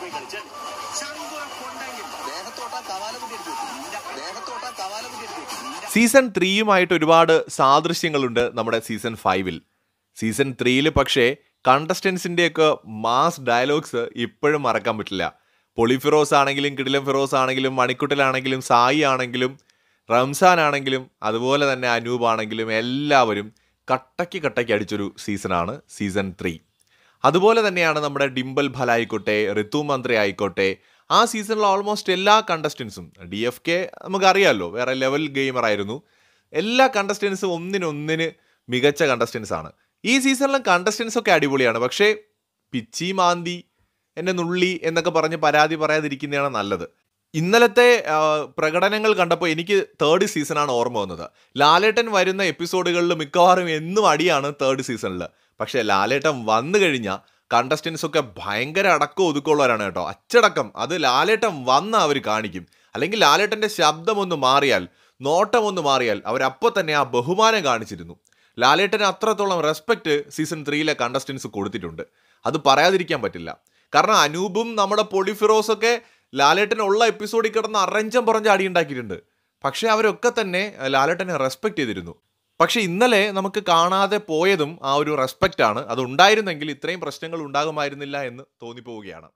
പോയി സീസൺ ത്രീയുമായിട്ട് ഒരുപാട് സാദൃശ്യങ്ങളുണ്ട് നമ്മുടെ സീസൺ ഫൈവിൽ സീസൺ ത്രീയിൽ പക്ഷേ ഒക്കെ മാസ് ഡയലോഗ്സ് ഇപ്പോഴും മറക്കാൻ പറ്റില്ല പൊളി ഫിറോസ് ആണെങ്കിലും കിടിലം ഫിറോസ് ആണെങ്കിലും മണിക്കുട്ടലാണെങ്കിലും സായി ആണെങ്കിലും റംസാൻ ആണെങ്കിലും അതുപോലെ തന്നെ അനൂപാണെങ്കിലും ആണെങ്കിലും എല്ലാവരും കട്ടയ്ക്ക് കട്ടയ്ക്ക് അടിച്ചൊരു സീസണാണ് സീസൺ ത്രീ അതുപോലെ തന്നെയാണ് നമ്മുടെ ഡിംബൽ ഫല ആയിക്കോട്ടെ ഋതു മന്ത്രി ആയിക്കോട്ടെ ആ സീസണിൽ ഓൾമോസ്റ്റ് എല്ലാ കണ്ടസ്റ്റൻസും ഡി എഫ് കെ നമുക്കറിയാമല്ലോ വേറെ ലെവൽ ഗെയിമറായിരുന്നു എല്ലാ കണ്ടസ്റ്റൻസും ഒന്നിനൊന്നിന് മികച്ച കണ്ടസ്റ്റൻസ് ആണ് ഈ സീസണിലും കണ്ടസ്റ്റൻസ് ഒക്കെ അടിപൊളിയാണ് പക്ഷേ പിച്ചി മാന്തി എന്നെ നുള്ളി എന്നൊക്കെ പറഞ്ഞ് പരാതി പറയാതിരിക്കുന്നതാണ് നല്ലത് ഇന്നലത്തെ പ്രകടനങ്ങൾ കണ്ടപ്പോൾ എനിക്ക് തേർഡ് സീസണാണ് ഓർമ്മ വന്നത് ലാലേട്ടൻ വരുന്ന എപ്പിസോഡുകളിൽ മിക്കവാറും എന്നും അടിയാണ് തേർഡ് സീസണിൽ പക്ഷേ ലാലേട്ടൻ വന്നു കഴിഞ്ഞാൽ കണ്ടസ്റ്റൻസ് ഒക്കെ ഭയങ്കര അടക്കം ഒതുക്കുള്ളവരാണ് കേട്ടോ അച്ചടക്കം അത് ലാലേട്ടൻ വന്ന അവർ കാണിക്കും അല്ലെങ്കിൽ ലാലേട്ടൻ്റെ ശബ്ദം ഒന്ന് മാറിയാൽ നോട്ടം ഒന്ന് മാറിയാൽ അവരപ്പോൾ തന്നെ ആ ബഹുമാനം കാണിച്ചിരുന്നു ലാലേട്ടന് അത്രത്തോളം റെസ്പെക്റ്റ് സീസൺ ത്രീയിലെ കണ്ടസ്റ്റൻസ് കൊടുത്തിട്ടുണ്ട് അത് പറയാതിരിക്കാൻ പറ്റില്ല കാരണം അനൂപും നമ്മുടെ പൊളിഫിറോസൊക്കെ ലാലേട്ടനുള്ള എപ്പിസോഡിൽ കിടന്ന് അറഞ്ചം പറഞ്ഞ അടി ഉണ്ടാക്കിയിട്ടുണ്ട് പക്ഷേ അവരൊക്കെ തന്നെ ലാലേട്ടനെ റെസ്പെക്ട് ചെയ്തിരുന്നു പക്ഷേ ഇന്നലെ നമുക്ക് കാണാതെ പോയതും ആ ഒരു റെസ്പെക്റ്റ് ആണ് അതുണ്ടായിരുന്നെങ്കിൽ ഇത്രയും പ്രശ്നങ്ങൾ ഉണ്ടാകുമായിരുന്നില്ല എന്ന് തോന്നിപ്പോവുകയാണ്